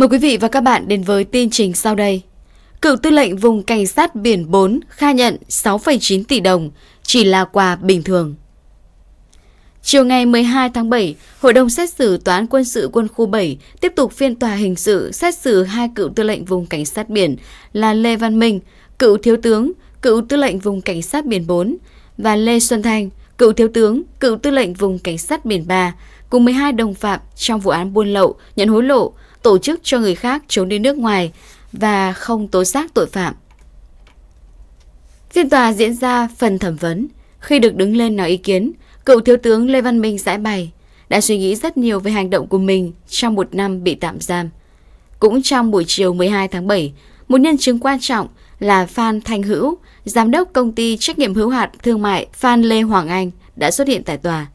Mời quý vị và các bạn đến với tin trình sau đây. Cựu tư lệnh vùng cảnh sát biển 4 khai nhận 6,9 tỷ đồng chỉ là quà bình thường. Chiều ngày 12 tháng 7, Hội đồng xét xử Tòa án quân sự quân khu 7 tiếp tục phiên tòa hình sự xét xử hai cựu tư lệnh vùng cảnh sát biển là Lê Văn Minh, cựu thiếu tướng, cựu tư lệnh vùng cảnh sát biển 4 và Lê Xuân Thanh, cựu thiếu tướng, cựu tư lệnh vùng cảnh sát biển 3 cùng 12 đồng phạm trong vụ án buôn lậu, nhận hối lộ, tổ chức cho người khác trốn đi nước ngoài và không tố giác tội phạm. Phiên tòa diễn ra phần thẩm vấn. Khi được đứng lên nói ý kiến, cựu thiếu tướng Lê Văn Minh giải bày đã suy nghĩ rất nhiều về hành động của mình trong một năm bị tạm giam. Cũng trong buổi chiều 12 tháng 7, một nhân chứng quan trọng là Phan Thanh Hữu, giám đốc công ty trách nhiệm hữu hạn thương mại Phan Lê Hoàng Anh đã xuất hiện tại tòa.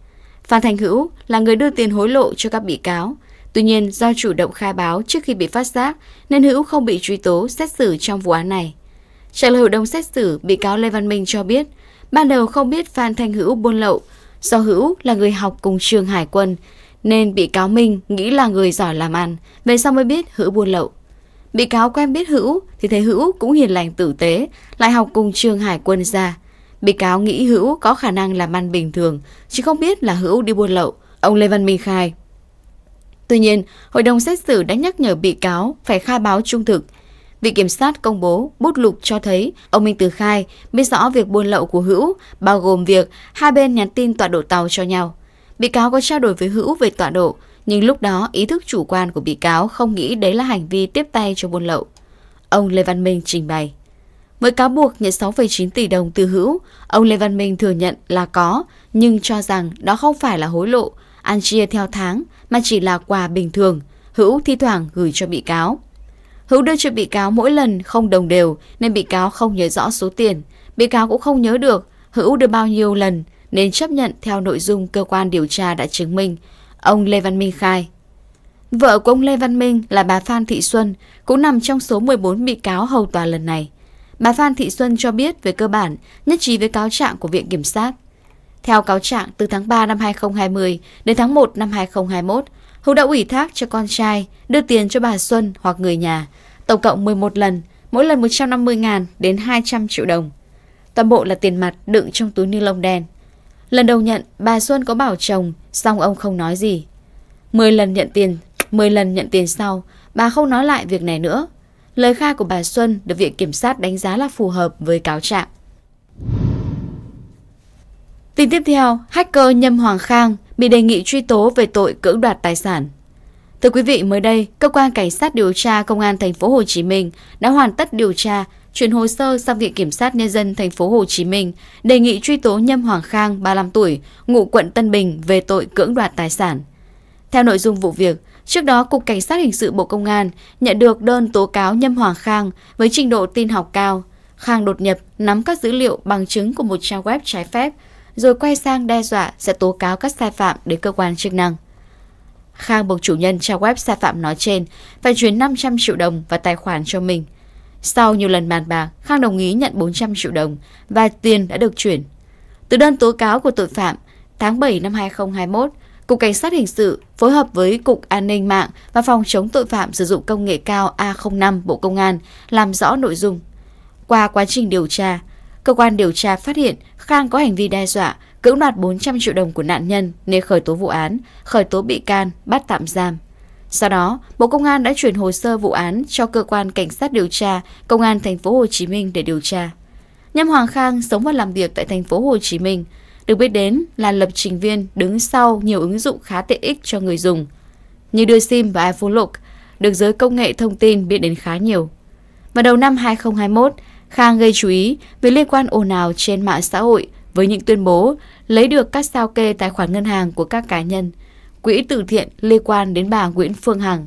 Phan Thanh Hữu là người đưa tiền hối lộ cho các bị cáo, Tuy nhiên, do chủ động khai báo trước khi bị phát giác, nên Hữu không bị truy tố xét xử trong vụ án này. Trả lời hội đồng xét xử, bị cáo Lê Văn Minh cho biết, ban đầu không biết Phan Thanh Hữu buôn lậu, do Hữu là người học cùng trường Hải quân, nên bị cáo Minh nghĩ là người giỏi làm ăn, về sau mới biết Hữu buôn lậu. Bị cáo quen biết Hữu thì thấy Hữu cũng hiền lành tử tế, lại học cùng trường Hải quân ra. Bị cáo nghĩ Hữu có khả năng làm ăn bình thường, chứ không biết là Hữu đi buôn lậu. Ông Lê Văn Minh khai, Tuy nhiên, hội đồng xét xử đã nhắc nhở bị cáo phải khai báo trung thực. Vị kiểm sát công bố bút lục cho thấy ông Minh Từ khai biết rõ việc buôn lậu của Hữu bao gồm việc hai bên nhắn tin tọa độ tàu cho nhau. Bị cáo có trao đổi với Hữu về tọa độ, nhưng lúc đó ý thức chủ quan của bị cáo không nghĩ đấy là hành vi tiếp tay cho buôn lậu. Ông Lê Văn Minh trình bày. Với cáo buộc nhận 6,9 tỷ đồng từ hữu, ông Lê Văn Minh thừa nhận là có, nhưng cho rằng đó không phải là hối lộ, ăn chia theo tháng, mà chỉ là quà bình thường, Hữu thi thoảng gửi cho bị cáo. Hữu đưa cho bị cáo mỗi lần không đồng đều nên bị cáo không nhớ rõ số tiền. Bị cáo cũng không nhớ được Hữu đưa bao nhiêu lần nên chấp nhận theo nội dung cơ quan điều tra đã chứng minh. Ông Lê Văn Minh khai. Vợ của ông Lê Văn Minh là bà Phan Thị Xuân cũng nằm trong số 14 bị cáo hầu tòa lần này. Bà Phan Thị Xuân cho biết về cơ bản nhất trí với cáo trạng của Viện Kiểm sát. Theo cáo trạng, từ tháng 3 năm 2020 đến tháng 1 năm 2021, Hữu đã ủy thác cho con trai đưa tiền cho bà Xuân hoặc người nhà, tổng cộng 11 lần, mỗi lần 150.000 đến 200 triệu đồng. Toàn bộ là tiền mặt đựng trong túi ni lông đen. Lần đầu nhận, bà Xuân có bảo chồng, song ông không nói gì. 10 lần nhận tiền, 10 lần nhận tiền sau, bà không nói lại việc này nữa. Lời khai của bà Xuân được Viện Kiểm sát đánh giá là phù hợp với cáo trạng. Tin tiếp theo, hacker Nhâm Hoàng Khang bị đề nghị truy tố về tội cưỡng đoạt tài sản. Thưa quý vị, mới đây, cơ quan cảnh sát điều tra công an thành phố Hồ Chí Minh đã hoàn tất điều tra, chuyển hồ sơ sang viện kiểm sát nhân dân thành phố Hồ Chí Minh đề nghị truy tố Nhâm Hoàng Khang, 35 tuổi, ngụ quận Tân Bình về tội cưỡng đoạt tài sản. Theo nội dung vụ việc, trước đó cục cảnh sát hình sự Bộ Công an nhận được đơn tố cáo Nhâm Hoàng Khang với trình độ tin học cao, Khang đột nhập nắm các dữ liệu bằng chứng của một trang web trái phép rồi quay sang đe dọa sẽ tố cáo các sai phạm đến cơ quan chức năng. Khang buộc chủ nhân trang web sai phạm nói trên phải chuyển 500 triệu đồng vào tài khoản cho mình. Sau nhiều lần bàn bạc, Khang đồng ý nhận 400 triệu đồng và tiền đã được chuyển. Từ đơn tố cáo của tội phạm, tháng 7 năm 2021, Cục Cảnh sát Hình sự phối hợp với Cục An ninh mạng và Phòng chống tội phạm sử dụng công nghệ cao A05 Bộ Công an làm rõ nội dung. Qua quá trình điều tra, Cơ quan điều tra phát hiện Khang có hành vi đe dọa, cưỡng đoạt 400 triệu đồng của nạn nhân nên khởi tố vụ án, khởi tố bị can, bắt tạm giam. Sau đó, Bộ Công an đã chuyển hồ sơ vụ án cho cơ quan cảnh sát điều tra Công an thành phố Hồ Chí Minh để điều tra. Nhâm Hoàng Khang sống và làm việc tại thành phố Hồ Chí Minh, được biết đến là lập trình viên đứng sau nhiều ứng dụng khá tiện ích cho người dùng, như đưa SIM và iPhone Look, được giới công nghệ thông tin biết đến khá nhiều. Vào đầu năm 2021, Khang gây chú ý vì liên quan ồn ào trên mạng xã hội với những tuyên bố lấy được các sao kê tài khoản ngân hàng của các cá nhân, quỹ từ thiện liên quan đến bà Nguyễn Phương Hằng.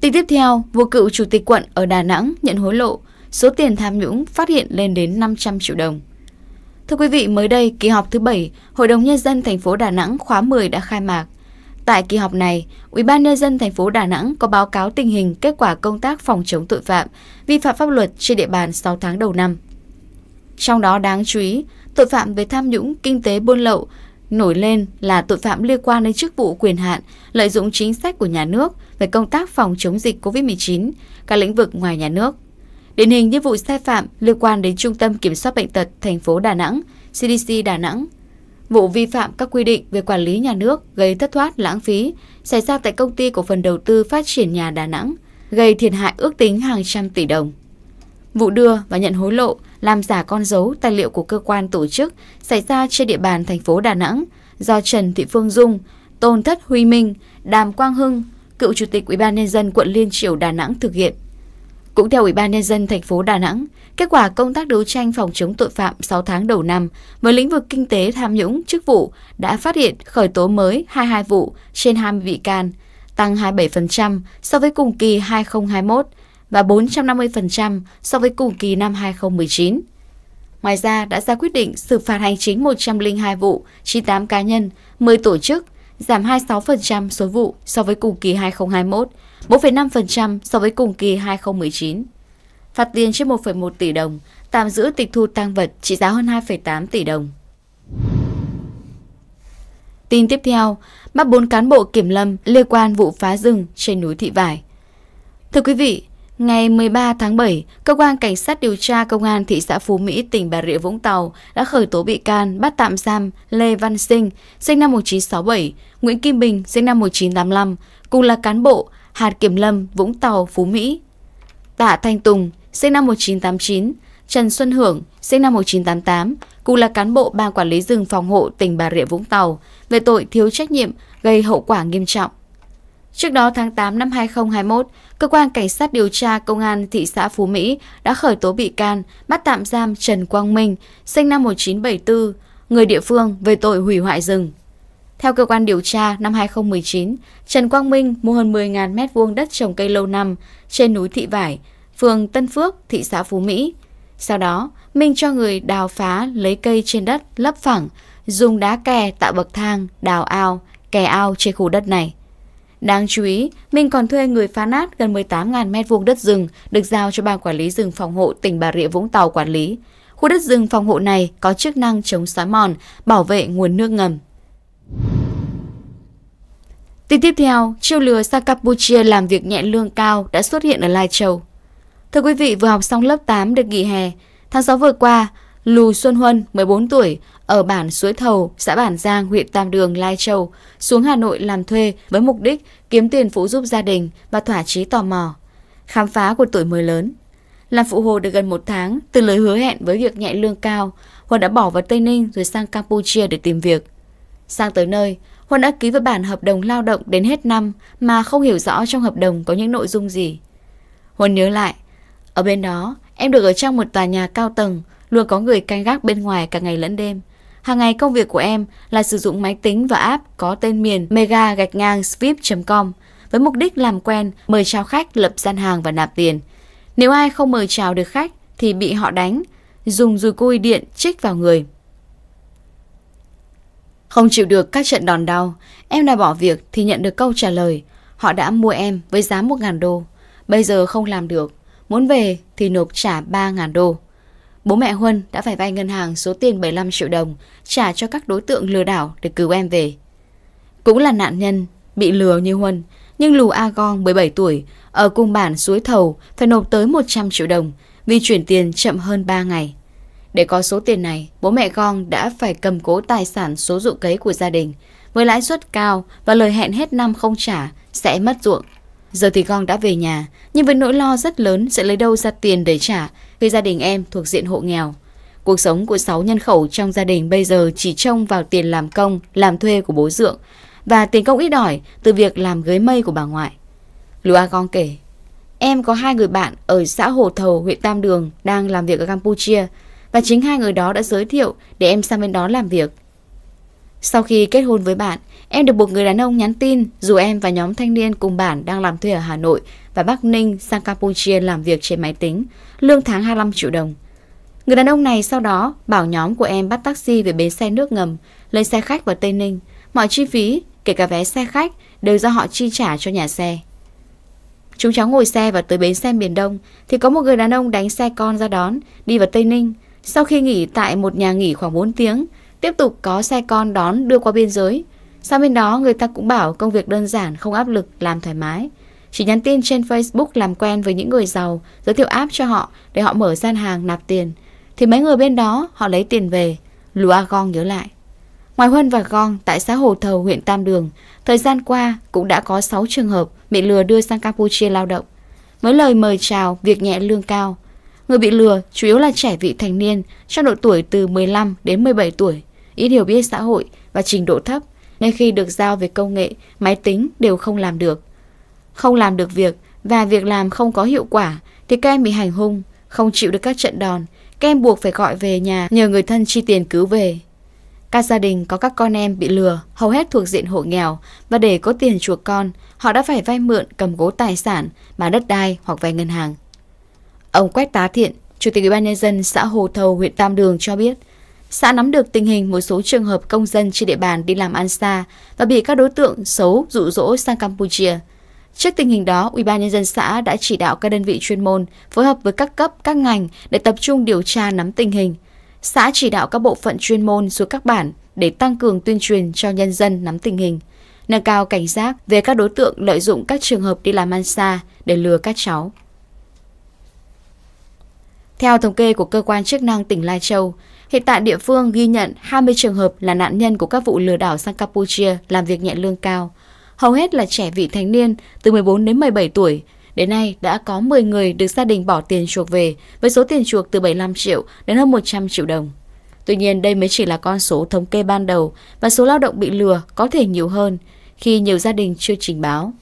Tin tiếp theo, vụ cựu chủ tịch quận ở Đà Nẵng nhận hối lộ, số tiền tham nhũng phát hiện lên đến 500 triệu đồng. Thưa quý vị, mới đây, kỳ họp thứ 7, Hội đồng Nhân dân thành phố Đà Nẵng khóa 10 đã khai mạc. Tại kỳ họp này, Ủy ban Nhân dân thành phố Đà Nẵng có báo cáo tình hình kết quả công tác phòng chống tội phạm, vi phạm pháp luật trên địa bàn 6 tháng đầu năm. Trong đó đáng chú ý, tội phạm về tham nhũng, kinh tế buôn lậu nổi lên là tội phạm liên quan đến chức vụ quyền hạn, lợi dụng chính sách của nhà nước về công tác phòng chống dịch COVID-19, các lĩnh vực ngoài nhà nước. Điển hình như vụ sai phạm liên quan đến Trung tâm Kiểm soát Bệnh tật thành phố Đà Nẵng, CDC Đà Nẵng Vụ vi phạm các quy định về quản lý nhà nước gây thất thoát lãng phí xảy ra tại công ty cổ phần đầu tư phát triển nhà Đà Nẵng, gây thiệt hại ước tính hàng trăm tỷ đồng. Vụ đưa và nhận hối lộ, làm giả con dấu tài liệu của cơ quan tổ chức xảy ra trên địa bàn thành phố Đà Nẵng do Trần Thị Phương Dung, Tôn Thất Huy Minh, Đàm Quang Hưng, cựu chủ tịch Ủy ban nhân dân quận Liên Triều Đà Nẵng thực hiện. Cũng theo Ủy ban nhân dân thành phố Đà Nẵng, kết quả công tác đấu tranh phòng chống tội phạm 6 tháng đầu năm với lĩnh vực kinh tế tham nhũng chức vụ đã phát hiện khởi tố mới 22 vụ trên 20 bị can, tăng 27% so với cùng kỳ 2021 và 450% so với cùng kỳ năm 2019. Ngoài ra, đã ra quyết định xử phạt hành chính 102 vụ, 98 cá nhân, 10 tổ chức, giảm 26% số vụ so với cùng kỳ 2021 1,5% so với cùng kỳ 2019. Phạt tiền trên 1,1 tỷ đồng, tạm giữ tịch thu tăng vật trị giá hơn 2,8 tỷ đồng. Tin tiếp theo, bắt 4 cán bộ kiểm lâm liên quan vụ phá rừng trên núi Thị Vải. Thưa quý vị, Ngày 13 tháng 7, Cơ quan Cảnh sát điều tra Công an thị xã Phú Mỹ, tỉnh Bà Rịa Vũng Tàu đã khởi tố bị can bắt tạm giam Lê Văn Sinh, sinh năm 1967, Nguyễn Kim Bình, sinh năm 1985, cùng là cán bộ hạt kiểm lâm, Vũng Tàu, Phú Mỹ. Tạ Thanh Tùng, sinh năm 1989, Trần Xuân Hưởng, sinh năm 1988, cùng là cán bộ Ban Quản lý rừng phòng hộ tỉnh Bà Rịa Vũng Tàu về tội thiếu trách nhiệm gây hậu quả nghiêm trọng. Trước đó tháng 8 năm 2021, Cơ quan Cảnh sát điều tra Công an thị xã Phú Mỹ đã khởi tố bị can, bắt tạm giam Trần Quang Minh, sinh năm 1974, người địa phương về tội hủy hoại rừng. Theo cơ quan điều tra, năm 2019, Trần Quang Minh mua hơn 10.000 m2 đất trồng cây lâu năm trên núi Thị Vải, phường Tân Phước, thị xã Phú Mỹ. Sau đó, Minh cho người đào phá lấy cây trên đất lấp phẳng, dùng đá kè tạo bậc thang, đào ao, kè ao trên khu đất này. Đáng chú ý, Minh còn thuê người phá nát gần 18.000 m2 đất rừng được giao cho Ban Quản lý rừng phòng hộ tỉnh Bà Rịa Vũng Tàu quản lý. Khu đất rừng phòng hộ này có chức năng chống xói mòn, bảo vệ nguồn nước ngầm. Tin tiếp theo, chiêu lừa sang Campuchia làm việc nhẹ lương cao đã xuất hiện ở Lai Châu. Thưa quý vị, vừa học xong lớp 8 được nghỉ hè. Tháng 6 vừa qua, Lù Xuân Huân, 14 tuổi, ở bản Suối Thầu, xã Bản Giang, huyện Tam Đường, Lai Châu, xuống Hà Nội làm thuê với mục đích kiếm tiền phụ giúp gia đình và thỏa chí tò mò, khám phá của tuổi mới lớn. Làm phụ hồ được gần một tháng, từ lời hứa hẹn với việc nhẹ lương cao, Huân đã bỏ vào Tây Ninh rồi sang Campuchia để tìm việc. Sang tới nơi, Huân đã ký vào bản hợp đồng lao động đến hết năm mà không hiểu rõ trong hợp đồng có những nội dung gì. Huân nhớ lại, ở bên đó, em được ở trong một tòa nhà cao tầng, luôn có người canh gác bên ngoài cả ngày lẫn đêm. Hàng ngày công việc của em là sử dụng máy tính và app có tên miền mega gạch ngang svip.com với mục đích làm quen, mời chào khách, lập gian hàng và nạp tiền. Nếu ai không mời chào được khách thì bị họ đánh, dùng dùi cui điện chích vào người. Không chịu được các trận đòn đau, em đã bỏ việc thì nhận được câu trả lời. Họ đã mua em với giá 1.000 đô. Bây giờ không làm được, muốn về thì nộp trả 3.000 đô. Bố mẹ Huân đã phải vay ngân hàng số tiền 75 triệu đồng trả cho các đối tượng lừa đảo để cứu em về. Cũng là nạn nhân, bị lừa như Huân, nhưng Lù A Gong 17 tuổi, ở cùng bản suối thầu phải nộp tới 100 triệu đồng vì chuyển tiền chậm hơn 3 ngày. Để có số tiền này, bố mẹ Gong đã phải cầm cố tài sản số dụng cấy của gia đình. Với lãi suất cao và lời hẹn hết năm không trả, sẽ mất ruộng. Giờ thì Gong đã về nhà, nhưng với nỗi lo rất lớn sẽ lấy đâu ra tiền để trả khi gia đình em thuộc diện hộ nghèo. Cuộc sống của 6 nhân khẩu trong gia đình bây giờ chỉ trông vào tiền làm công, làm thuê của bố dượng và tiền công ít ỏi từ việc làm gới mây của bà ngoại. Lưu A kể, em có hai người bạn ở xã Hồ Thầu, huyện Tam Đường đang làm việc ở Campuchia. Và chính hai người đó đã giới thiệu để em sang bên đó làm việc. Sau khi kết hôn với bạn, em được một người đàn ông nhắn tin dù em và nhóm thanh niên cùng bản đang làm thuê ở Hà Nội và Bắc Ninh sang Campuchia làm việc trên máy tính, lương tháng 25 triệu đồng. Người đàn ông này sau đó bảo nhóm của em bắt taxi về bến xe nước ngầm, lên xe khách vào Tây Ninh. Mọi chi phí, kể cả vé xe khách, đều do họ chi trả cho nhà xe. Chúng cháu ngồi xe và tới bến xe miền Đông thì có một người đàn ông đánh xe con ra đón, đi vào Tây Ninh – sau khi nghỉ tại một nhà nghỉ khoảng 4 tiếng, tiếp tục có xe con đón đưa qua biên giới. Sau bên đó người ta cũng bảo công việc đơn giản, không áp lực, làm thoải mái. Chỉ nhắn tin trên Facebook làm quen với những người giàu, giới thiệu app cho họ để họ mở gian hàng nạp tiền. Thì mấy người bên đó họ lấy tiền về, Lù A Gong nhớ lại. Ngoài Huân và Gong, tại xã Hồ Thầu, huyện Tam Đường, thời gian qua cũng đã có 6 trường hợp bị lừa đưa sang Campuchia lao động. Với lời mời chào, việc nhẹ lương cao, Người bị lừa chủ yếu là trẻ vị thành niên trong độ tuổi từ 15 đến 17 tuổi, ít hiểu biết xã hội và trình độ thấp, nên khi được giao về công nghệ, máy tính đều không làm được. Không làm được việc và việc làm không có hiệu quả thì các em bị hành hung, không chịu được các trận đòn, các em buộc phải gọi về nhà nhờ người thân chi tiền cứu về. Các gia đình có các con em bị lừa, hầu hết thuộc diện hộ nghèo và để có tiền chuộc con, họ đã phải vay mượn cầm cố tài sản, bán đất đai hoặc vay ngân hàng. Ông Quách Tá Thiện, Chủ tịch UBND xã Hồ Thầu, huyện Tam Đường cho biết, xã nắm được tình hình một số trường hợp công dân trên địa bàn đi làm ăn xa và bị các đối tượng xấu rụ rỗ sang Campuchia. Trước tình hình đó, UBND xã đã chỉ đạo các đơn vị chuyên môn phối hợp với các cấp, các ngành để tập trung điều tra nắm tình hình. Xã chỉ đạo các bộ phận chuyên môn xuống các bản để tăng cường tuyên truyền cho nhân dân nắm tình hình, nâng cao cảnh giác về các đối tượng lợi dụng các trường hợp đi làm ăn xa để lừa các cháu. Theo thống kê của cơ quan chức năng tỉnh Lai Châu, hiện tại địa phương ghi nhận 20 trường hợp là nạn nhân của các vụ lừa đảo sang Campuchia làm việc nhẹ lương cao. Hầu hết là trẻ vị thành niên từ 14 đến 17 tuổi. Đến nay đã có 10 người được gia đình bỏ tiền chuộc về với số tiền chuộc từ 75 triệu đến hơn 100 triệu đồng. Tuy nhiên đây mới chỉ là con số thống kê ban đầu và số lao động bị lừa có thể nhiều hơn khi nhiều gia đình chưa trình báo.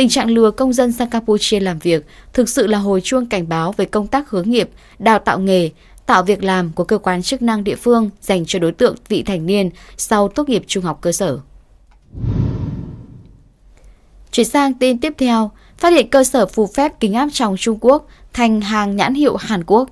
Tình trạng lừa công dân sang Campuchia làm việc thực sự là hồi chuông cảnh báo về công tác hướng nghiệp, đào tạo nghề, tạo việc làm của cơ quan chức năng địa phương dành cho đối tượng vị thành niên sau tốt nghiệp trung học cơ sở. Chuyển sang tin tiếp theo, phát hiện cơ sở phù phép kính áp tròng Trung Quốc thành hàng nhãn hiệu Hàn Quốc.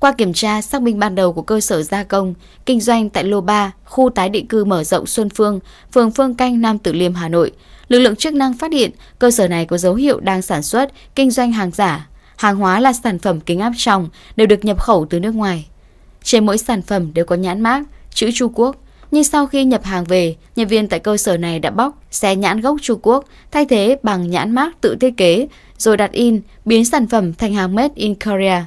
Qua kiểm tra, xác minh ban đầu của cơ sở gia công, kinh doanh tại Lô 3, khu tái định cư mở rộng Xuân Phương, phường Phương Canh, Nam Tử Liêm, Hà Nội, lực lượng chức năng phát hiện cơ sở này có dấu hiệu đang sản xuất, kinh doanh hàng giả. Hàng hóa là sản phẩm kính áp tròng, đều được nhập khẩu từ nước ngoài. Trên mỗi sản phẩm đều có nhãn mác, chữ Trung Quốc. Nhưng sau khi nhập hàng về, nhân viên tại cơ sở này đã bóc, xé nhãn gốc Trung Quốc, thay thế bằng nhãn mác tự thiết kế, rồi đặt in, biến sản phẩm thành hàng made in Korea.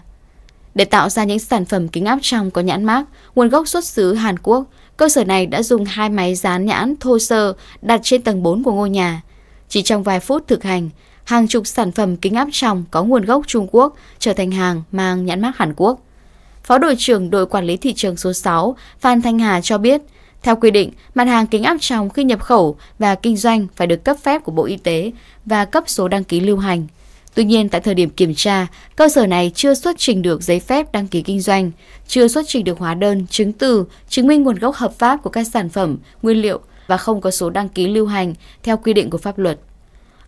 Để tạo ra những sản phẩm kính áp tròng có nhãn mác, nguồn gốc xuất xứ Hàn Quốc, Cơ sở này đã dùng hai máy dán nhãn thô sơ đặt trên tầng 4 của ngôi nhà. Chỉ trong vài phút thực hành, hàng chục sản phẩm kính áp tròng có nguồn gốc Trung Quốc trở thành hàng mang nhãn mác Hàn Quốc. Phó đội trưởng đội quản lý thị trường số 6 Phan Thanh Hà cho biết, theo quy định, mặt hàng kính áp tròng khi nhập khẩu và kinh doanh phải được cấp phép của Bộ Y tế và cấp số đăng ký lưu hành – Tuy nhiên, tại thời điểm kiểm tra, cơ sở này chưa xuất trình được giấy phép đăng ký kinh doanh, chưa xuất trình được hóa đơn, chứng từ, chứng minh nguồn gốc hợp pháp của các sản phẩm, nguyên liệu và không có số đăng ký lưu hành theo quy định của pháp luật.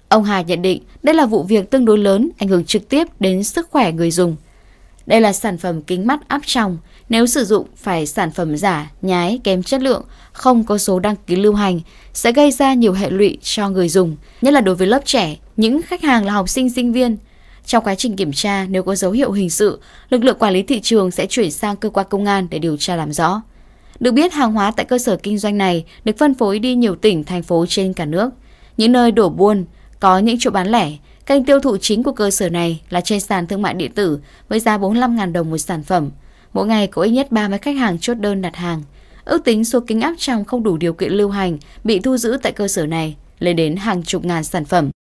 Ông Hà nhận định đây là vụ việc tương đối lớn, ảnh hưởng trực tiếp đến sức khỏe người dùng. Đây là sản phẩm kính mắt áp tròng, nếu sử dụng phải sản phẩm giả, nhái, kém chất lượng, không có số đăng ký lưu hành sẽ gây ra nhiều hệ lụy cho người dùng, nhất là đối với lớp trẻ, những khách hàng là học sinh sinh viên. Trong quá trình kiểm tra, nếu có dấu hiệu hình sự, lực lượng quản lý thị trường sẽ chuyển sang cơ quan công an để điều tra làm rõ. Được biết, hàng hóa tại cơ sở kinh doanh này được phân phối đi nhiều tỉnh, thành phố trên cả nước. Những nơi đổ buôn, có những chỗ bán lẻ, kênh tiêu thụ chính của cơ sở này là trên sàn thương mại điện tử với giá 45.000 đồng một sản phẩm – Mỗi ngày có ít nhất 30 khách hàng chốt đơn đặt hàng. Ước tính số kính áp tròng không đủ điều kiện lưu hành bị thu giữ tại cơ sở này lên đến hàng chục ngàn sản phẩm.